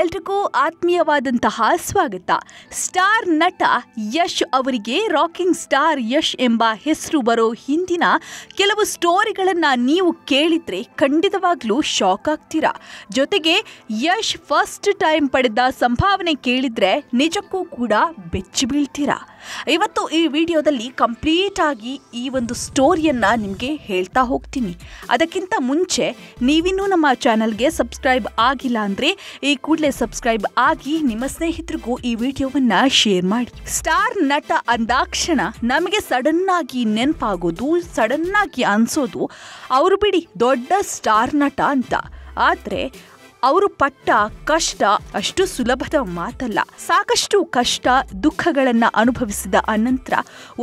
ಎಲ್ರಿಗೂ ಆತ್ಮೀಯವಾದಂತಹ ಸ್ವಾಗತ ಸ್ಟಾರ್ ನಟ ಯಶ್ ಅವರಿಗೆ ರಾಕಿಂಗ್ ಸ್ಟಾರ್ ಯಶ್ ಎಂಬ ಹೆಸರು ಬರೋ ಹಿಂದಿನ ಕೆಲವು ಸ್ಟೋರಿಗಳನ್ನು ನೀವು ಕೇಳಿದರೆ ಖಂಡಿತವಾಗ್ಲೂ ಶಾಕ್ ಆಗ್ತೀರಾ ಜೊತೆಗೆ ಯಶ್ ಫಸ್ಟ್ ಟೈಮ್ ಪಡೆದ ಸಂಭಾವನೆ ಕೇಳಿದರೆ ನಿಜಕ್ಕೂ ಕೂಡ ಬೆಚ್ಚಿ ಬೀಳ್ತೀರಾ ಇವತ್ತು ಈ ವಿಡಿಯೋದಲ್ಲಿ ಕಂಪ್ಲೀಟ್ ಆಗಿ ಈ ಒಂದು ಸ್ಟೋರಿಯನ್ನು ನಿಮಗೆ ಹೇಳ್ತಾ ಹೋಗ್ತೀನಿ ಅದಕ್ಕಿಂತ ಮುಂಚೆ ನೀವಿನ್ನೂ ನಮ್ಮ ಚಾನಲ್ಗೆ ಸಬ್ಸ್ಕ್ರೈಬ್ ಆಗಿಲ್ಲ ಅಂದರೆ ಈ ಕೂಡಲೇ ಸಬ್ಸ್ಕ್ರೈಬ್ ಆಗಿ ನಿಮ್ಮ ಸ್ನೇಹಿತರಿಗೂ ಈ ವಿಡಿಯೋವನ್ನು ಶೇರ್ ಮಾಡಿ ಸ್ಟಾರ್ ನಟ ಅಂದಾಕ್ಷಣ ನಮಗೆ ಸಡನ್ನಾಗಿ ನೆನಪಾಗೋದು ಸಡನ್ನಾಗಿ ಅನಿಸೋದು ಅವರು ಬಿಡಿ ದೊಡ್ಡ ಸ್ಟಾರ್ ನಟ ಅಂತ ಆದರೆ ಅವರು ಪಟ್ಟ ಕಷ್ಟ ಅಷ್ಟು ಸುಲಭದ ಮಾತಲ್ಲ ಸಾಕಷ್ಟು ಕಷ್ಟ ದುಃಖಗಳನ್ನ ಅನುಭವಿಸಿದ ಅನಂತರ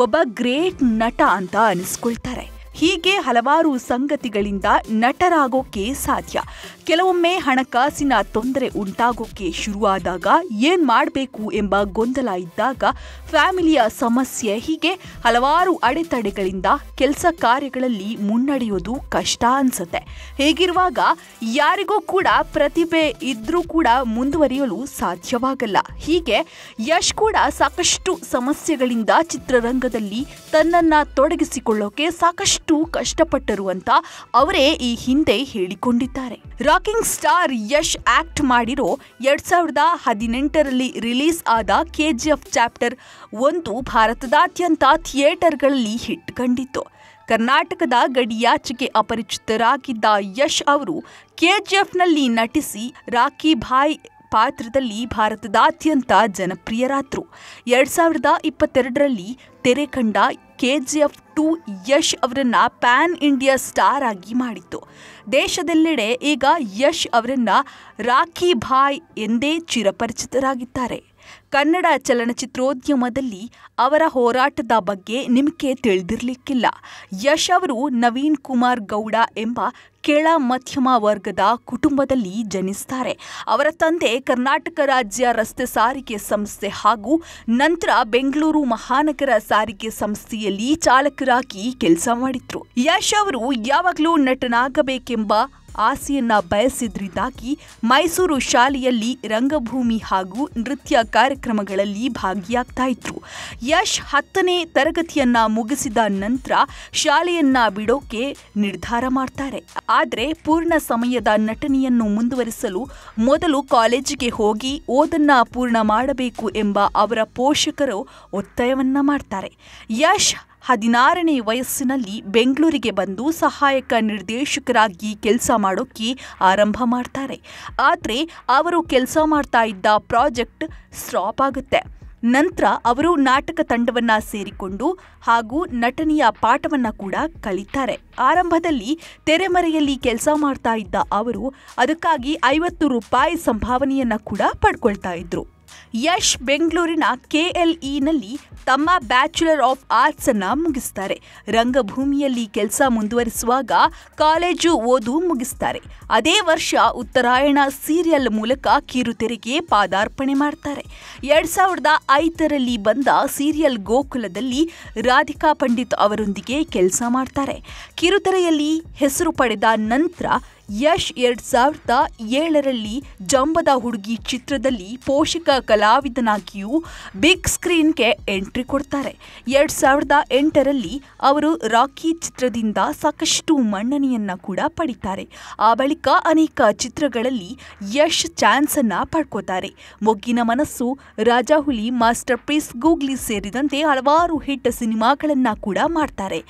ಒಬ್ಬ ಗ್ರೇಟ್ ನಟ ಅಂತ ಅನಿಸ್ಕೊಳ್ತಾರೆ ಹೀಗೆ ಹಲವಾರು ಸಂಗತಿಗಳಿಂದ ನಟರಾಗೋಕೆ ಸಾಧ್ಯ ಕೆಲವೊಮ್ಮೆ ಹಣಕಾಸಿನ ತೊಂದರೆ ಉಂಟಾಗೋಕೆ ಶುರುವಾದಾಗ ಏನು ಮಾಡಬೇಕು ಎಂಬ ಗೊಂದಲ ಇದ್ದಾಗ ಫ್ಯಾಮಿಲಿಯ ಸಮಸ್ಯೆ ಹೀಗೆ ಹಲವಾರು ಅಡೆತಡೆಗಳಿಂದ ಕೆಲಸ ಕಾರ್ಯಗಳಲ್ಲಿ ಮುನ್ನಡೆಯೋದು ಕಷ್ಟ ಅನ್ಸುತ್ತೆ ಹೇಗಿರುವಾಗ ಯಾರಿಗೂ ಕೂಡ ಪ್ರತಿಭೆ ಇದ್ರೂ ಕೂಡ ಮುಂದುವರಿಯಲು ಸಾಧ್ಯವಾಗಲ್ಲ ಹೀಗೆ ಯಶ್ ಕೂಡ ಸಾಕಷ್ಟು ಸಮಸ್ಯೆಗಳಿಂದ ಚಿತ್ರರಂಗದಲ್ಲಿ ತನ್ನನ್ನು ತೊಡಗಿಸಿಕೊಳ್ಳೋಕೆ ಸಾಕಷ್ಟು ಕಷ್ಟಪಟ್ಟರು ಅಂತ ಅವರೇ ಈ ಹಿಂದೆ ಹೇಳಿಕೊಂಡಿದ್ದಾರೆ ರಾಕಿಂಗ್ ಸ್ಟಾರ್ ಯಶ್ ಆಕ್ಟ್ ಮಾಡಿರೋ ಎರಡ್ ಸಾವಿರದ ಹದಿನೆಂಟರಲ್ಲಿ ರಿಲೀಸ್ ಆದ ಎಫ್ ಚಾಪ್ಟರ್ ಒಂದು ಭಾರತದಾದ್ಯಂತ ಥಿಯೇಟರ್ಗಳಲ್ಲಿ ಹಿಟ್ ಕಂಡಿತ್ತು ಕರ್ನಾಟಕದ ಗಡಿಯಾಚೆಗೆ ಅಪರಿಚಿತರಾಗಿದ್ದ ಯಶ್ ಅವರು ಎಫ್ನಲ್ಲಿ ನಟಿಸಿ ರಾಖಿ ಭಾಯ್ ಪಾತ್ರದಲ್ಲಿ ಭಾರತದ ಅತ್ಯಂತ ಜನಪ್ರಿಯರಾದರು ಎರಡು ಸಾವಿರದ ಇಪ್ಪತ್ತೆರಡರಲ್ಲಿ ತೆರೆ ಕಂಡ K G F two Yash ಅವರನ್ನು ಪ್ಯಾನ್ ಇಂಡಿಯಾ ಸ್ಟಾರ್ ಆಗಿ ಮಾಡಿತ್ತು ದೇಶದೆಲ್ಲೆಡೆ ಈಗ ಯಶ್ ಅವರನ್ನು ರಾಖಿ ಭಾಯ್ ಎಂದೇ ಚಿರಪರಿಚಿತರಾಗಿದ್ದಾರೆ ಕನ್ನಡ ಚಲನಚಿತ್ರೋದ್ಯಮದಲ್ಲಿ ಅವರ ಹೋರಾಟದ ಬಗ್ಗೆ ನಿಮಗೆ ತಿಳಿದಿರಲಿಕ್ಕಿಲ್ಲ ಯಶ್ ಅವರು ನವೀನ್ ಕುಮಾರ್ ಗೌಡ ಎಂಬ ಕೆಳ ಮಧ್ಯಮ ವರ್ಗದ ಕುಟುಂಬದಲ್ಲಿ ಜನಿಸ್ತಾರೆ ಅವರ ತಂದೆ ಕರ್ನಾಟಕ ರಾಜ್ಯ ರಸ್ತೆ ಸಾರಿಗೆ ಸಂಸ್ಥೆ ಹಾಗೂ ನಂತರ ಬೆಂಗಳೂರು ಮಹಾನಗರ ಸಾರಿಗೆ ಸಂಸ್ಥೆಯಲ್ಲಿ ಚಾಲಕರಾಗಿ ಕೆಲಸ ಮಾಡಿದ್ರು ಯಶ್ ಅವರು ಯಾವಾಗಲೂ ನಟನಾಗಬೇಕೆಂಬ ಆಸೆಯನ್ನ ಬಯಸಿದ್ರಿಂದಾಗಿ ಮೈಸೂರು ಶಾಲೆಯಲ್ಲಿ ರಂಗಭೂಮಿ ಹಾಗೂ ನೃತ್ಯ ಕಾರ್ಯಕ್ರಮಗಳಲ್ಲಿ ಭಾಗಿಯಾಗ್ತಾ ಇದ್ರು ಯಶ್ ಹತ್ತನೇ ತರಗತಿಯನ್ನ ಮುಗಿಸಿದ ನಂತರ ಶಾಲೆಯನ್ನ ಬಿಡೋಕೆ ನಿರ್ಧಾರ ಮಾಡ್ತಾರೆ ಆದರೆ ಪೂರ್ಣ ಸಮಯದ ನಟನೆಯನ್ನು ಮುಂದುವರಿಸಲು ಮೊದಲು ಕಾಲೇಜಿಗೆ ಹೋಗಿ ಓದನ್ನ ಪೂರ್ಣ ಮಾಡಬೇಕು ಎಂಬ ಅವರ ಪೋಷಕರು ಒತ್ತಾಯವನ್ನ ಮಾಡ್ತಾರೆ ಯಶ್ ಹದಿನಾರನೇ ವಯಸ್ಸಿನಲ್ಲಿ ಬೆಂಗಳೂರಿಗೆ ಬಂದು ಸಹಾಯಕ ನಿರ್ದೇಶಕರಾಗಿ ಕೆಲಸ ಮಾಡೋಕ್ಕೆ ಆರಂಭ ಮಾಡ್ತಾರೆ ಆದರೆ ಅವರು ಕೆಲಸ ಮಾಡ್ತಾ ಇದ್ದ ಪ್ರಾಜೆಕ್ಟ್ ಸ್ಟಾಪ್ ಆಗುತ್ತೆ ನಂತರ ಅವರು ನಾಟಕ ತಂಡವನ್ನು ಸೇರಿಕೊಂಡು ಹಾಗೂ ನಟನೆಯ ಪಾಠವನ್ನು ಕೂಡ ಕಲಿತಾರೆ ಆರಂಭದಲ್ಲಿ ತೆರೆಮರೆಯಲ್ಲಿ ಕೆಲಸ ಮಾಡ್ತಾ ಇದ್ದ ಅವರು ಅದಕ್ಕಾಗಿ ಐವತ್ತು ರೂಪಾಯಿ ಸಂಭಾವನೆಯನ್ನು ಕೂಡ ಪಡ್ಕೊಳ್ತಾ ಇದ್ರು ಯಶ್ ಬೆಂಗಳೂರಿನ ಇನಲ್ಲಿ ತಮ್ಮ ಬ್ಯಾಚುಲರ್ ಆಫ್ ಆರ್ಟ್ಸ್ ಅನ್ನ ಮುಗಿಸ್ತಾರೆ ರಂಗಭೂಮಿಯಲ್ಲಿ ಕೆಲಸ ಮುಂದುವರಿಸುವಾಗ ಕಾಲೇಜು ಓದು ಮುಗಿಸ್ತಾರೆ ಅದೇ ವರ್ಷ ಉತ್ತರಾಯಣ ಸೀರಿಯಲ್ ಮೂಲಕ ಕಿರುತೆರೆಗೆ ಪಾದಾರ್ಪಣೆ ಮಾಡ್ತಾರೆ ಎರಡ್ ಸಾವಿರದ ಐದರಲ್ಲಿ ಬಂದ ಸೀರಿಯಲ್ ಗೋಕುಲದಲ್ಲಿ ರಾಧಿಕಾ ಪಂಡಿತ್ ಅವರೊಂದಿಗೆ ಕೆಲಸ ಮಾಡ್ತಾರೆ ಕಿರುತೆರೆಯಲ್ಲಿ ಹೆಸರು ಪಡೆದ ನಂತರ ಯಶ್ ಎರಡು ಸಾವಿರದ ಏಳರಲ್ಲಿ ಜಂಬದ ಹುಡುಗಿ ಚಿತ್ರದಲ್ಲಿ ಪೋಷಕ ಕಲಾವಿದನಾಗಿಯೂ ಬಿಗ್ ಸ್ಕ್ರೀನ್ಗೆ ಎಂಟ್ರಿ ಕೊಡ್ತಾರೆ ಎರಡು ಸಾವಿರದ ಎಂಟರಲ್ಲಿ ಅವರು ರಾಕಿ ಚಿತ್ರದಿಂದ ಸಾಕಷ್ಟು ಮನ್ನಣೆಯನ್ನು ಕೂಡ ಪಡಿತಾರೆ ಆ ಬಳಿಕ ಅನೇಕ ಚಿತ್ರಗಳಲ್ಲಿ ಯಶ್ ಚಾನ್ಸನ್ನು ಪಡ್ಕೋತಾರೆ ಮೊಗ್ಗಿನ ಮನಸ್ಸು ರಾಜಾಹುಲಿ ಮಾಸ್ಟರ್ ಪೀಸ್ ಗೂಗ್ಲಿ ಸೇರಿದಂತೆ ಹಲವಾರು ಹಿಟ್ ಸಿನಿಮಾಗಳನ್ನು ಕೂಡ ಮಾಡ್ತಾರೆ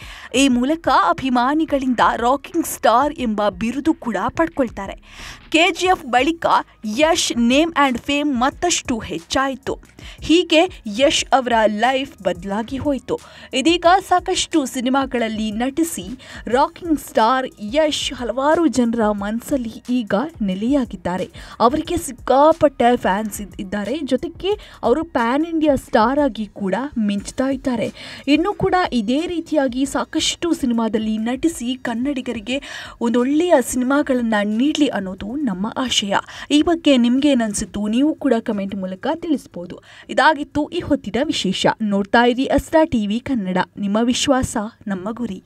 ಈ ಮೂಲಕ ಅಭಿಮಾನಿಗಳಿಂದ ರಾಕಿಂಗ್ ಸ್ಟಾರ್ ಎಂಬ ಬಿರುದು ಕೂಡ ಪಡ್ಕೊಳ್ತಾರೆ ಕೆ ಜಿ ಎಫ್ ಬಳಿಕ ಯಶ್ ನೇಮ್ ಆ್ಯಂಡ್ ಫೇಮ್ ಮತ್ತಷ್ಟು ಹೆಚ್ಚಾಯಿತು ಹೀಗೆ ಯಶ್ ಅವರ ಲೈಫ್ ಬದಲಾಗಿ ಹೋಯಿತು ಇದೀಗ ಸಾಕಷ್ಟು ಸಿನಿಮಾಗಳಲ್ಲಿ ನಟಿಸಿ ರಾಕಿಂಗ್ ಸ್ಟಾರ್ ಯಶ್ ಹಲವಾರು ಜನರ ಮನಸ್ಸಲ್ಲಿ ಈಗ ನೆಲೆಯಾಗಿದ್ದಾರೆ ಅವರಿಗೆ ಸಿಕ್ಕಾಪಟ್ಟೆ ಫ್ಯಾನ್ಸ್ ಇದ್ದಾರೆ ಜೊತೆಗೆ ಅವರು ಪ್ಯಾನ್ ಇಂಡಿಯಾ ಸ್ಟಾರ್ ಆಗಿ ಕೂಡ ಮಿಂಚ್ತಾ ಇದ್ದಾರೆ ಇನ್ನೂ ಕೂಡ ಇದೇ ರೀತಿಯಾಗಿ ಸಾಕಷ್ಟು ಸಿನಿಮಾದಲ್ಲಿ ನಟಿಸಿ ಕನ್ನಡಿಗರಿಗೆ ಒಂದೊಳ್ಳೆಯ ಸಿನಿಮಾ ಕ್ರಮಗಳನ್ನು ನೀಡಲಿ ಅನ್ನೋದು ನಮ್ಮ ಆಶಯ ಈ ಬಗ್ಗೆ ನಿಮ್ಗೆ ಏನನ್ಸಿತ್ತು ನೀವು ಕೂಡ ಕಮೆಂಟ್ ಮೂಲಕ ತಿಳಿಸ್ಬೋದು ಇದಾಗಿತ್ತು ಈ ಹೊತ್ತಿನ ವಿಶೇಷ ನೋಡ್ತಾ ಇರಿ ಅಸ್ರಾ ಟಿವಿ ಕನ್ನಡ ನಿಮ್ಮ ವಿಶ್ವಾಸ ನಮ್ಮ ಗುರಿ